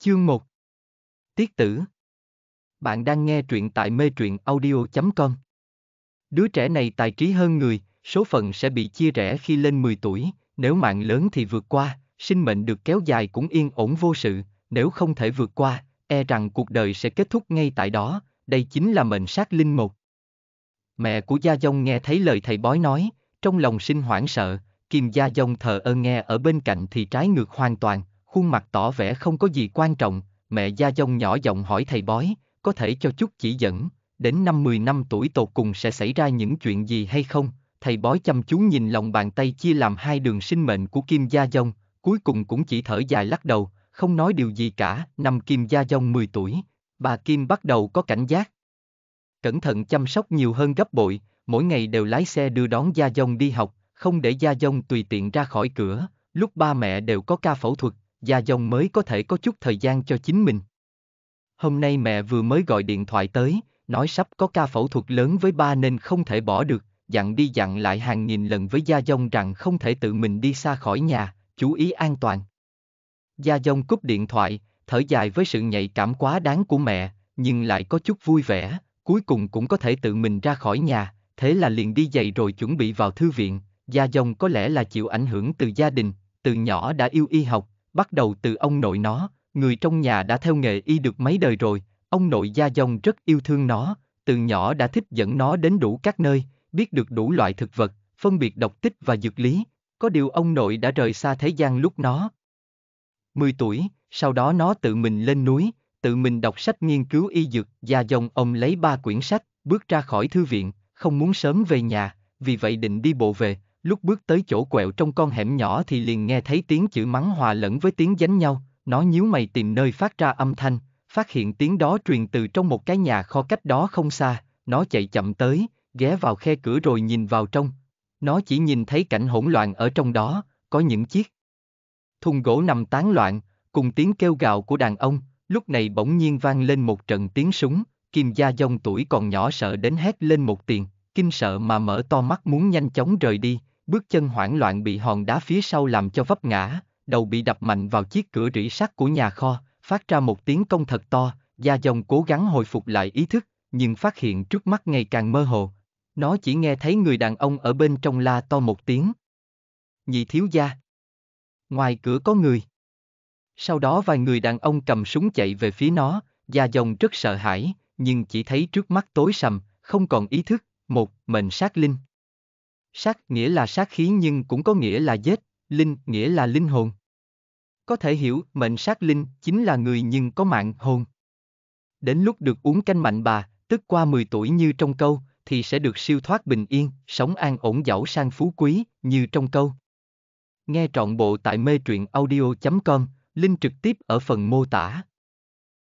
Chương 1 Tiết tử Bạn đang nghe truyện tại mê truyện audio.com Đứa trẻ này tài trí hơn người, số phận sẽ bị chia rẽ khi lên 10 tuổi, nếu mạng lớn thì vượt qua, sinh mệnh được kéo dài cũng yên ổn vô sự, nếu không thể vượt qua, e rằng cuộc đời sẽ kết thúc ngay tại đó, đây chính là mệnh sát linh mục. Mẹ của Gia Dông nghe thấy lời thầy bói nói, trong lòng sinh hoảng sợ, Kim Gia Dông thờ ơ nghe ở bên cạnh thì trái ngược hoàn toàn, khuôn mặt tỏ vẻ không có gì quan trọng, mẹ Gia Dông nhỏ giọng hỏi thầy bói, có thể cho chút chỉ dẫn, đến năm 10 năm tuổi tột cùng sẽ xảy ra những chuyện gì hay không? Thầy bói chăm chú nhìn lòng bàn tay chia làm hai đường sinh mệnh của Kim Gia Dông, cuối cùng cũng chỉ thở dài lắc đầu, không nói điều gì cả, năm Kim Gia Dông 10 tuổi, bà Kim bắt đầu có cảnh giác. Cẩn thận chăm sóc nhiều hơn gấp bội, mỗi ngày đều lái xe đưa đón Gia Dông đi học, không để Gia Dông tùy tiện ra khỏi cửa, lúc ba mẹ đều có ca phẫu thuật, gia dòng mới có thể có chút thời gian cho chính mình. Hôm nay mẹ vừa mới gọi điện thoại tới, nói sắp có ca phẫu thuật lớn với ba nên không thể bỏ được, dặn đi dặn lại hàng nghìn lần với Gia Dông rằng không thể tự mình đi xa khỏi nhà, chú ý an toàn. Gia Dông cúp điện thoại, thở dài với sự nhạy cảm quá đáng của mẹ, nhưng lại có chút vui vẻ, cuối cùng cũng có thể tự mình ra khỏi nhà, thế là liền đi giày rồi chuẩn bị vào thư viện. Gia Dông có lẽ là chịu ảnh hưởng từ gia đình, từ nhỏ đã yêu y học, bắt đầu từ ông nội nó, người trong nhà đã theo nghề y được mấy đời rồi, ông nội gia dòng rất yêu thương nó, từ nhỏ đã thích dẫn nó đến đủ các nơi, biết được đủ loại thực vật, phân biệt độc tích và dược lý, có điều ông nội đã rời xa thế gian lúc nó. 10 tuổi, sau đó nó tự mình lên núi, tự mình đọc sách nghiên cứu y dược, gia dòng ông lấy ba quyển sách, bước ra khỏi thư viện, không muốn sớm về nhà, vì vậy định đi bộ về, lúc bước tới chỗ quẹo trong con hẻm nhỏ thì liền nghe thấy tiếng chữ mắng hòa lẫn với tiếng dánh nhau, nó nhíu mày tìm nơi phát ra âm thanh, phát hiện tiếng đó truyền từ trong một cái nhà kho cách đó không xa, nó chạy chậm tới, ghé vào khe cửa rồi nhìn vào trong. Nó chỉ nhìn thấy cảnh hỗn loạn ở trong đó, có những chiếc thùng gỗ nằm tán loạn, cùng tiếng kêu gào của đàn ông, lúc này bỗng nhiên vang lên một trận tiếng súng, Kim Gia Dông tuổi còn nhỏ sợ đến hét lên một tiếng, kinh sợ mà mở to mắt muốn nhanh chóng rời đi, bước chân hoảng loạn bị hòn đá phía sau làm cho vấp ngã, đầu bị đập mạnh vào chiếc cửa rỉ sắt của nhà kho, phát ra một tiếng công thật to, Gia Dông cố gắng hồi phục lại ý thức, nhưng phát hiện trước mắt ngày càng mơ hồ. Nó chỉ nghe thấy người đàn ông ở bên trong la to một tiếng. Nhị thiếu gia. Ngoài cửa có người. Sau đó vài người đàn ông cầm súng chạy về phía nó, Gia Dông rất sợ hãi, nhưng chỉ thấy trước mắt tối sầm, không còn ý thức, một mệnh sát linh. Sát nghĩa là sát khí nhưng cũng có nghĩa là giết, linh nghĩa là linh hồn. Có thể hiểu mệnh sát linh chính là người nhưng có mạng hồn. Đến lúc được uống canh mạnh bà, tức qua 10 tuổi như trong câu, thì sẽ được siêu thoát bình yên, sống an ổn dẫu sang phú quý, như trong câu. Nghe trọn bộ tại mê truyện audio.com, link trực tiếp ở phần mô tả.